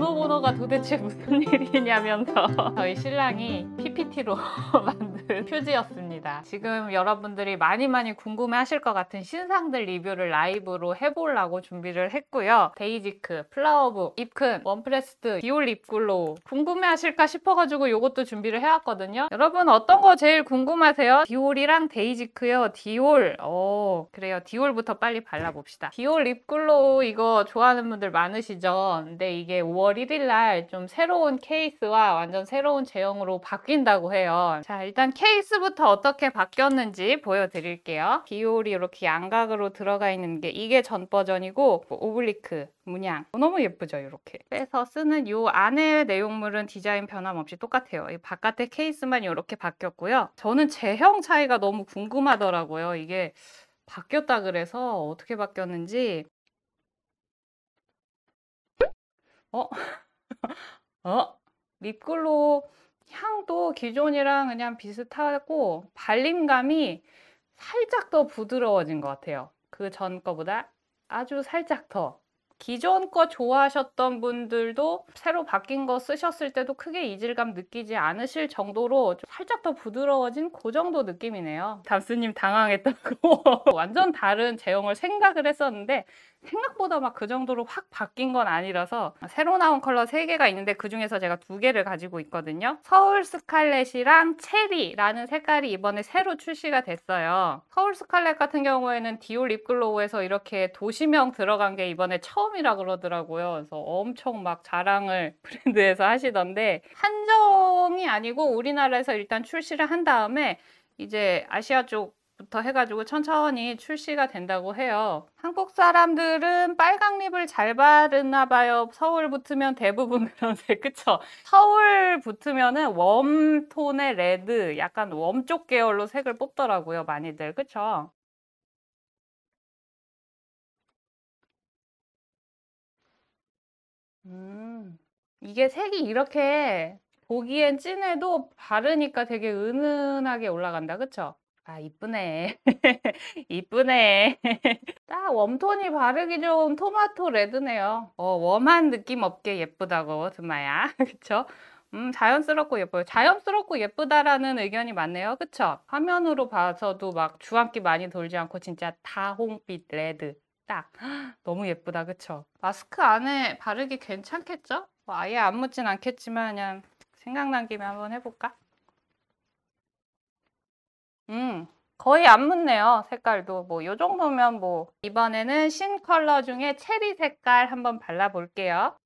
보노보노가 도대체 무슨 일이냐면서 저희 신랑이 PPT로 만든 표지였습니다. 지금 여러분들이 많이 많이 궁금해하실 것 같은 신상들 리뷰를 라이브로 해보려고 준비를 했고요. 데이지크, 플라워북, 입큰, 원프레스트, 디올 립글로 궁금해하실까 싶어가지고 이것도 준비를 해왔거든요. 여러분 어떤 거 제일 궁금하세요? 디올이랑 데이지크요. 디올. 오, 그래요. 디올부터 빨리 발라봅시다. 디올 립글로 이거 좋아하는 분들 많으시죠? 근데 이게 5월 5월 1일 날좀 새로운 케이스와 완전 새로운 제형으로 바뀐다고 해요. 자, 일단 케이스부터 어떻게 바뀌었는지 보여드릴게요. 비올이 이렇게 양각으로 들어가 있는 게 이게 전 버전이고 뭐 오블리크 문양 너무 예쁘죠 이렇게 빼서 쓰는 이안에 내용물은 디자인 변함없이 똑같아요 이바깥에 케이스만 이렇게 바뀌었고요 저는 제형 차이가 너무 궁금하더라고요 이게 바뀌었다 그래서 어떻게 바뀌었는지 어? 어? 립글로 향도 기존이랑 그냥 비슷하고 발림감이 살짝 더 부드러워진 것 같아요. 그 전 거보다 아주 살짝 더. 기존 거 좋아하셨던 분들도 새로 바뀐 거 쓰셨을 때도 크게 이질감 느끼지 않으실 정도로 살짝 더 부드러워진 그 정도 느낌이네요. 담스님 당황했다고 완전 다른 제형을 생각을 했었는데 생각보다 막 그 정도로 확 바뀐 건 아니라서 새로 나온 컬러 3개가 있는데 그 중에서 제가 2개를 가지고 있거든요. 서울 스칼렛이랑 체리라는 색깔이 이번에 새로 출시가 됐어요. 서울 스칼렛 같은 경우에는 디올 립글로우에서 이렇게 도시명 들어간 게 이번에 처음이라 그러더라고요. 그래서 엄청 막 자랑을 브랜드에서 하시던데 한정이 아니고 우리나라에서 일단 출시를 한 다음에 이제 아시아 쪽 부터 해가지고 천천히 출시가 된다고 해요. 한국 사람들은 빨강립을 잘 바르나 봐요. 서울 붙으면 대부분 그런데 그쵸? 서울 붙으면은 웜톤의 레드, 약간 웜 쪽 계열로 색을 뽑더라고요. 많이들 그쵸? 음, 이게 색이 이렇게 보기엔 진해도 바르니까 되게 은은하게 올라간다. 그쵸? 아 이쁘네 이쁘네 딱 웜톤이 바르기 좋은 토마토 레드네요 어, 웜한 느낌 없게 예쁘다고 드마야 그쵸? 음 자연스럽고 예뻐요 자연스럽고 예쁘다라는 의견이 많네요 그쵸? 화면으로 봐서도 막 주황기 많이 돌지 않고 진짜 다홍빛 레드 딱 너무 예쁘다 그쵸? 마스크 안에 바르기 괜찮겠죠? 뭐 아예 안 묻진 않겠지만 그냥 생각난 김에 한번 해볼까? 음, 거의 안 묻네요. 색깔도 뭐요 정도면 뭐 이번에는 신 컬러 중에 체리 색깔 한번 발라볼게요.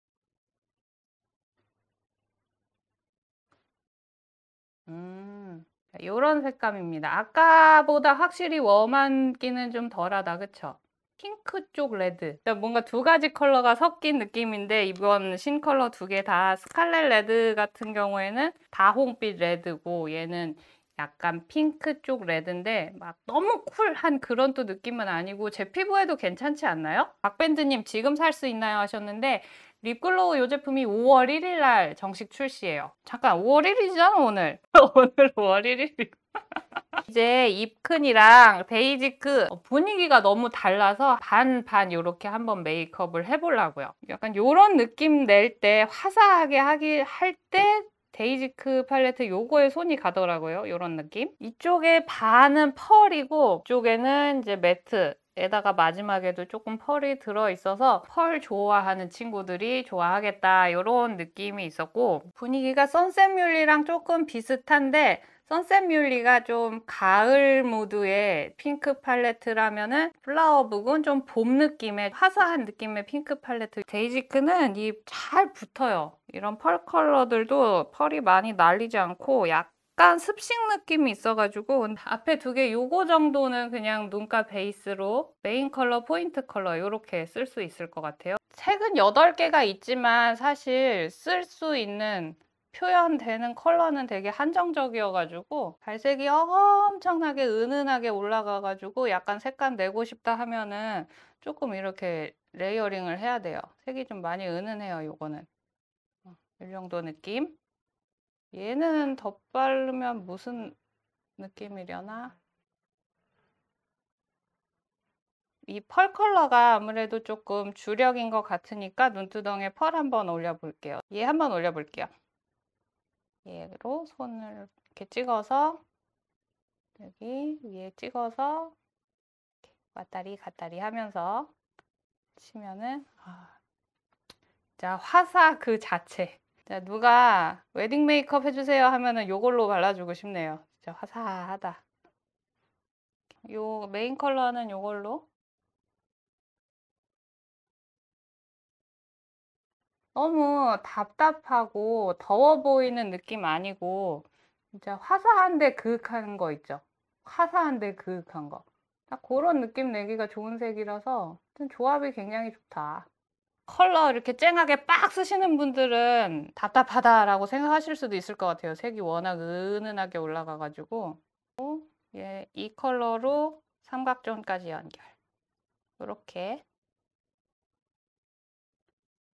음, 요런 색감입니다. 아까보다 확실히 웜한끼는좀 덜하다, 그쵸? 핑크 쪽 레드. 뭔가 두 가지 컬러가 섞인 느낌인데 이번 신 컬러 두 개 다 스칼렛 레드 같은 경우에는 다홍빛 레드고 얘는 약간 핑크 쪽 레드인데 막 너무 쿨한 그런 또 느낌은 아니고 제 피부에도 괜찮지 않나요? 박밴드님 지금 살 수 있나요 하셨는데 립글로우 이 제품이 5월 1일 날 정식 출시예요. 잠깐 5월 1일이잖아 오늘. 오늘 5월 1일이 이제 입큰이랑 베이지크 어, 분위기가 너무 달라서 반반 이렇게 한번 메이크업을 해보려고요. 약간 이런 느낌 낼 때 화사하게 하기 할때 데이지크 팔레트 요거에 손이 가더라고요. 이런 느낌. 이쪽에 반은 펄이고 이쪽에는 이제 매트 에다가 마지막에도 조금 펄이 들어있어서 펄 좋아하는 친구들이 좋아하겠다 이런 느낌이 있었고 분위기가 선셋뮬리랑 조금 비슷한데 선셋 뮬리가 좀 가을 모드의 핑크 팔레트라면은 플라워 북은 좀 봄 느낌의 화사한 느낌의 핑크 팔레트 데이지크는 이 잘 붙어요 이런 펄 컬러들도 펄이 많이 날리지 않고 약 약간 습식 느낌이 있어가지고 앞에 두 개 요거 정도는 그냥 눈가 베이스로 메인 컬러, 포인트 컬러 이렇게 쓸 수 있을 것 같아요. 색은 8개가 있지만 사실 쓸 수 있는 표현되는 컬러는 되게 한정적이어가지고 발색이 엄청나게 은은하게 올라가가지고 약간 색감 내고 싶다 하면은 조금 이렇게 레이어링을 해야 돼요. 색이 좀 많이 은은해요, 요거는. 어, 이 정도 느낌. 얘는 덧바르면 무슨 느낌이려나? 이 펄 컬러가 아무래도 조금 주력인 것 같으니까 눈두덩에 펄 한번 올려볼게요. 얘 한번 올려볼게요. 얘로 손을 이렇게 찍어서 여기 위에 찍어서 왔다리 갔다리 하면서 치면은 아, 자 화사 그 자체 자 누가 웨딩 메이크업 해주세요 하면은 요걸로 발라주고 싶네요 진짜 화사하다 요 메인 컬러는 요걸로 너무 답답하고 더워 보이는 느낌 아니고 진짜 화사한데 그윽한 거 있죠. 화사한데 그윽한 거. 딱 그런 느낌 내기가 좋은 색이라서 조합이 굉장히 좋다. 컬러 이렇게 쨍하게 빡 쓰시는 분들은 답답하다라고 생각하실 수도 있을 것 같아요. 색이 워낙 은은하게 올라가가지고 예, 이 컬러로 삼각존까지 연결 이렇게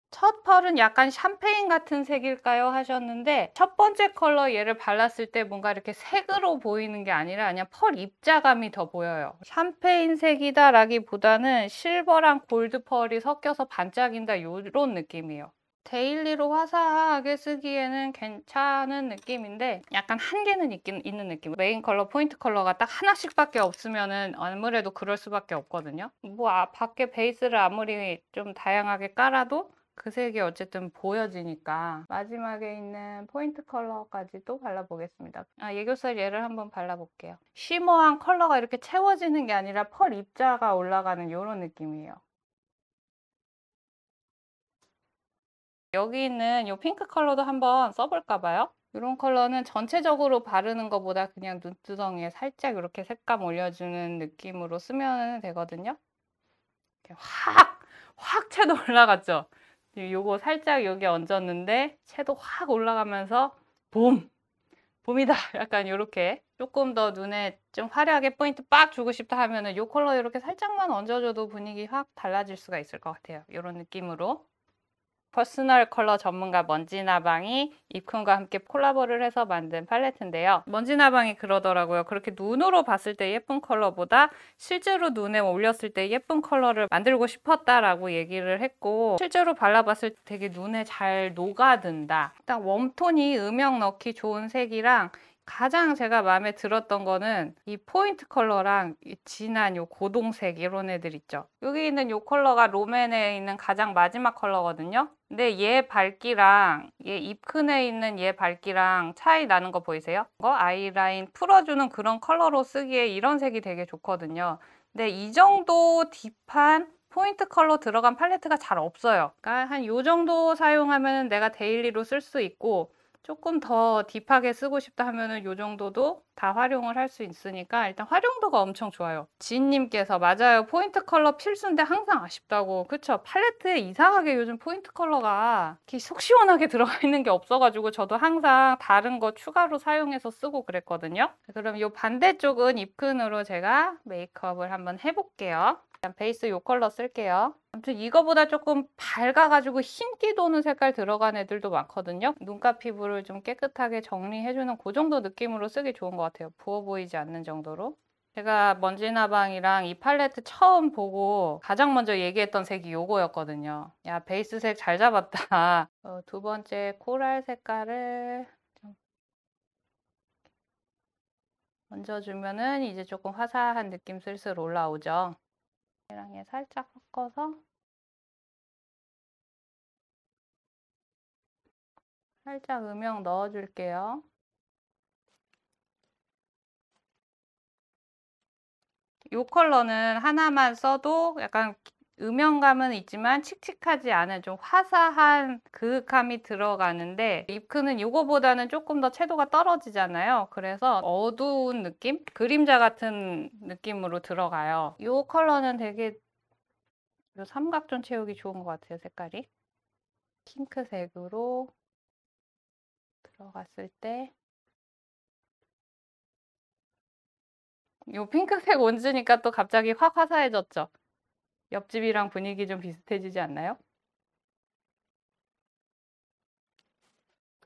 첫 펄은 약간 샴페인 같은 색일까요? 하셨는데 첫 번째 컬러 얘를 발랐을 때 뭔가 이렇게 색으로 보이는 게 아니라 그냥 펄 입자감이 더 보여요. 샴페인 색이다 라기보다는 실버랑 골드 펄이 섞여서 반짝인다 이런 느낌이에요. 데일리로 화사하게 쓰기에는 괜찮은 느낌인데 약간 한계는 있긴, 있는 느낌 메인 컬러, 포인트 컬러가 딱 하나씩밖에 없으면 은 아무래도 그럴 수밖에 없거든요 뭐 아, 밖에 베이스를 아무리 좀 다양하게 깔아도 그 색이 어쨌든 보여지니까 마지막에 있는 포인트 컬러까지도 발라보겠습니다. 아, 애교살 얘를 한번 발라볼게요. 쉬머한 컬러가 이렇게 채워지는 게 아니라 펄 입자가 올라가는 이런 느낌이에요. 여기 있는 이 핑크 컬러도 한번 써볼까 봐요. 이런 컬러는 전체적으로 바르는 것보다 그냥 눈두덩이에 살짝 이렇게 색감 올려주는 느낌으로 쓰면 되거든요. 이렇게 확! 확 채도 올라갔죠? 요거 살짝 여기 얹었는데 채도 확 올라가면서 봄! 봄이다! 약간 요렇게 조금 더 눈에 좀 화려하게 포인트 빡 주고 싶다 하면은 요 컬러 이렇게 살짝만 얹어줘도 분위기 확 달라질 수가 있을 것 같아요. 요런 느낌으로 퍼스널 컬러 전문가 먼지나방이 입쿤과 함께 콜라보를 해서 만든 팔레트인데요. 먼지나방이 그러더라고요. 그렇게 눈으로 봤을 때 예쁜 컬러보다 실제로 눈에 올렸을 때 예쁜 컬러를 만들고 싶었다라고 얘기를 했고 실제로 발라봤을 때 되게 눈에 잘 녹아든다. 일단 웜톤이 음영 넣기 좋은 색이랑 가장 제가 마음에 들었던 거는 이 포인트 컬러랑 이 진한 요 고동색 이런 애들 있죠. 여기 있는 요 컬러가 롬앤에 있는 가장 마지막 컬러거든요. 근데 얘 밝기랑 얘 입큰에 있는 얘 밝기랑 차이 나는 거 보이세요? 이거 아이라인 풀어주는 그런 컬러로 쓰기에 이런 색이 되게 좋거든요. 근데 이 정도 딥한 포인트 컬러 들어간 팔레트가 잘 없어요. 그러니까 한요 정도 사용하면 내가 데일리로 쓸 수 있고 조금 더 딥하게 쓰고 싶다 하면은 요 정도도 다 활용을 할 수 있으니까 일단 활용도가 엄청 좋아요. 지인님께서 맞아요. 포인트 컬러 필수인데 항상 아쉽다고. 그쵸? 팔레트에 이상하게 요즘 포인트 컬러가 이렇게 속 시원하게 들어가 있는 게 없어가지고 저도 항상 다른 거 추가로 사용해서 쓰고 그랬거든요. 그럼 요 반대쪽은 입근으로 제가 메이크업을 한번 해볼게요. 베이스 요 컬러 쓸게요. 아무튼 이거보다 조금 밝아가지고 흰기 도는 색깔 들어간 애들도 많거든요. 눈가 피부를 좀 깨끗하게 정리해주는 그 정도 느낌으로 쓰기 좋은 것 같아요. 부어 보이지 않는 정도로. 제가 먼지나방이랑 이 팔레트 처음 보고 가장 먼저 얘기했던 색이 요거였거든요. 야 베이스 색 잘 잡았다. 어, 두 번째 코랄 색깔을 얹어주면은 이제 조금 화사한 느낌 슬슬 올라오죠. 얘랑 얘 살짝 섞어서 살짝 음영 넣어줄게요. 이 컬러는 하나만 써도 약간 음영감은 있지만 칙칙하지 않은 좀 화사한 그윽함이 들어가는데 립크는 이거보다는 조금 더 채도가 떨어지잖아요. 그래서 어두운 느낌? 그림자 같은 느낌으로 들어가요. 이 컬러는 되게 이 삼각존 채우기 좋은 것 같아요. 색깔이. 핑크색으로 들어갔을 때이 핑크색 온즈니까 또 갑자기 확 화사해졌죠. 옆집이랑 분위기 좀 비슷해지지 않나요?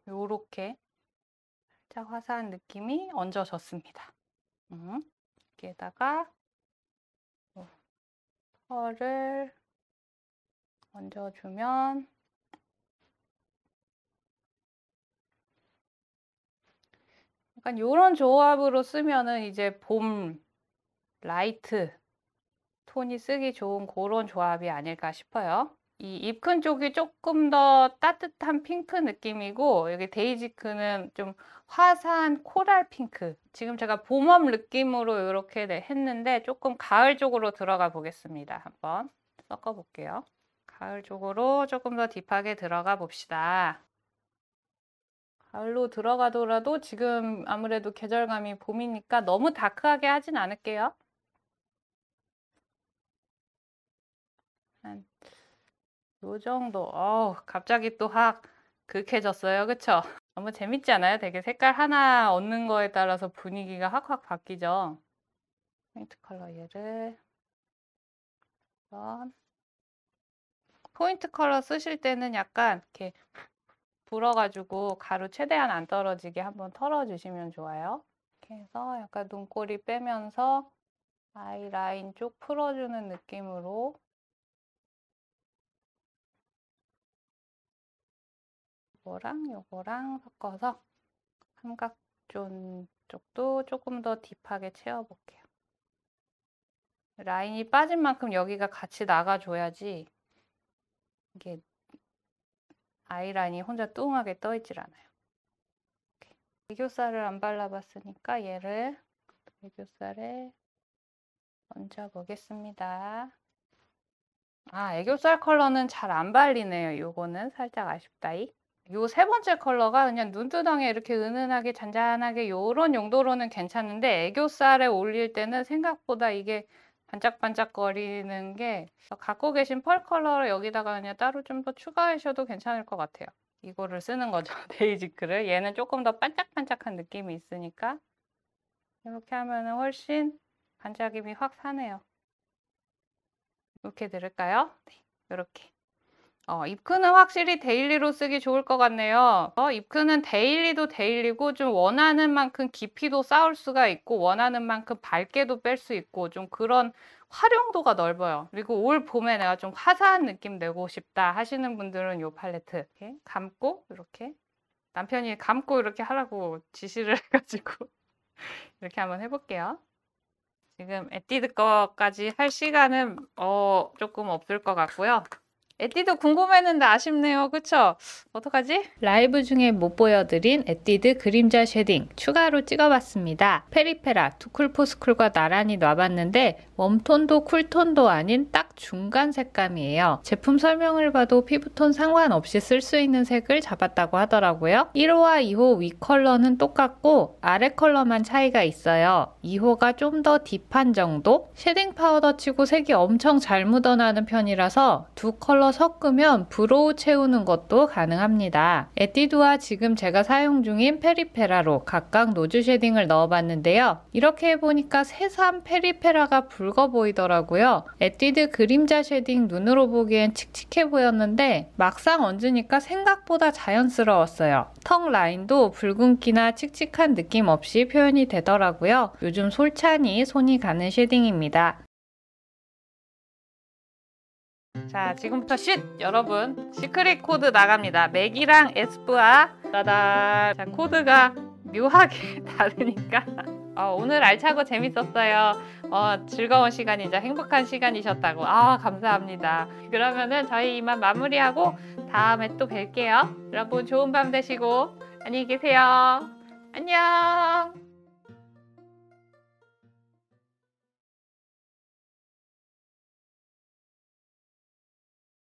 요렇게 살짝 화사한 느낌이 얹어졌습니다. 음, 여기에다가 뭐 펄을 얹어주면 약간 이런 조합으로 쓰면은 이제 봄 라이트 톤이 쓰기 좋은 그런 조합이 아닐까 싶어요. 이입큰 쪽이 조금 더 따뜻한 핑크 느낌이고 여기 데이지크는 좀 화사한 코랄 핑크 지금 제가 봄웜 느낌으로 이렇게 네, 했는데 조금 가을 쪽으로 들어가 보겠습니다. 한번 섞어 볼게요. 가을 쪽으로 조금 더 딥하게 들어가 봅시다. 가을로 들어가더라도 지금 아무래도 계절감이 봄이니까 너무 다크하게 하진 않을게요. 한, 요 정도. 어우, 갑자기 또 확 극해졌어요. 그쵸? 너무 재밌지 않아요? 되게 색깔 하나 얻는 거에 따라서 분위기가 확확 바뀌죠? 포인트 컬러 얘를 한번 포인트 컬러 쓰실 때는 약간 이렇게 불어가지고 가루 최대한 안 떨어지게 한번 털어주시면 좋아요. 이렇게 해서 약간 눈꼬리 빼면서 아이라인 쪽 풀어주는 느낌으로 요거랑 요거랑 섞어서 삼각존 쪽도 조금 더 딥하게 채워볼게요. 라인이 빠진 만큼 여기가 같이 나가줘야지 이게 아이라인이 혼자 뚱하게 떠있질 않아요. 애교살을 안 발라봤으니까 얘를 애교살에 얹어보겠습니다. 아, 애교살 컬러는 잘 안 발리네요. 요거는 살짝 아쉽다이. 요세 번째 컬러가 그냥 눈두덩이에 이렇게 은은하게 잔잔하게 요런 용도로는 괜찮은데 애교살에 올릴 때는 생각보다 이게 반짝반짝거리는 게 갖고 계신 펄 컬러를 여기다가 그냥 따로 좀 더 추가하셔도 괜찮을 것 같아요. 이거를 쓰는 거죠. 데이지크를. 얘는 조금 더 반짝반짝한 느낌이 있으니까 이렇게 하면 훨씬 반짝임이 확 사네요. 이렇게 들을까요? 네, 이렇게. 어, 입크는 확실히 데일리로 쓰기 좋을 것 같네요. 어, 입크는 데일리도 데일리고 좀 원하는 만큼 깊이도 쌓을 수가 있고 원하는 만큼 밝게도 뺄 수 있고 좀 그런 활용도가 넓어요. 그리고 올 봄에 내가 좀 화사한 느낌 내고 싶다 하시는 분들은 이 팔레트 이렇게 감고 이렇게 남편이 감고 이렇게 하라고 지시를 해가지고 이렇게 한번 해볼게요. 지금 에뛰드 거까지 할 시간은 어, 조금 없을 것 같고요. 에뛰드 궁금했는데 아쉽네요. 그쵸? 어떡하지? 라이브 중에 못 보여드린 에뛰드 그림자 쉐딩 추가로 찍어봤습니다. 페리페라, 투쿨포스쿨과 나란히 놔봤는데 웜톤도 쿨톤도 아닌 딱 중간 색감이에요. 제품 설명을 봐도 피부톤 상관없이 쓸 수 있는 색을 잡았다고 하더라고요. 1호와 2호 위 컬러는 똑같고 아래 컬러만 차이가 있어요. 2호가 좀 더 딥한 정도? 쉐딩 파우더치고 색이 엄청 잘 묻어나는 편이라서 두 컬러 섞으면 브로우 채우는 것도 가능합니다. 에뛰드와 지금 제가 사용 중인 페리페라로 각각 노즈 쉐딩을 넣어봤는데요. 이렇게 해보니까 새삼 페리페라가 붉어 보이더라고요. 에뛰드 그림자 쉐딩 눈으로 보기엔 칙칙해 보였는데 막상 얹으니까 생각보다 자연스러웠어요. 턱 라인도 붉은기나 칙칙한 느낌 없이 표현이 되더라고요. 요즘 솔찬히 손이 가는 쉐딩입니다. 자 지금부터 쉿! 여러분 시크릿 코드 나갑니다 맥이랑 에스쁘아 따단 자 코드가 묘하게 다르니까 어, 오늘 알차고 재밌었어요 어, 즐거운 시간이자 행복한 시간이셨다고 아 감사합니다 그러면은 저희 이만 마무리하고 다음에 또 뵐게요 여러분 좋은 밤 되시고 안녕히 계세요 안녕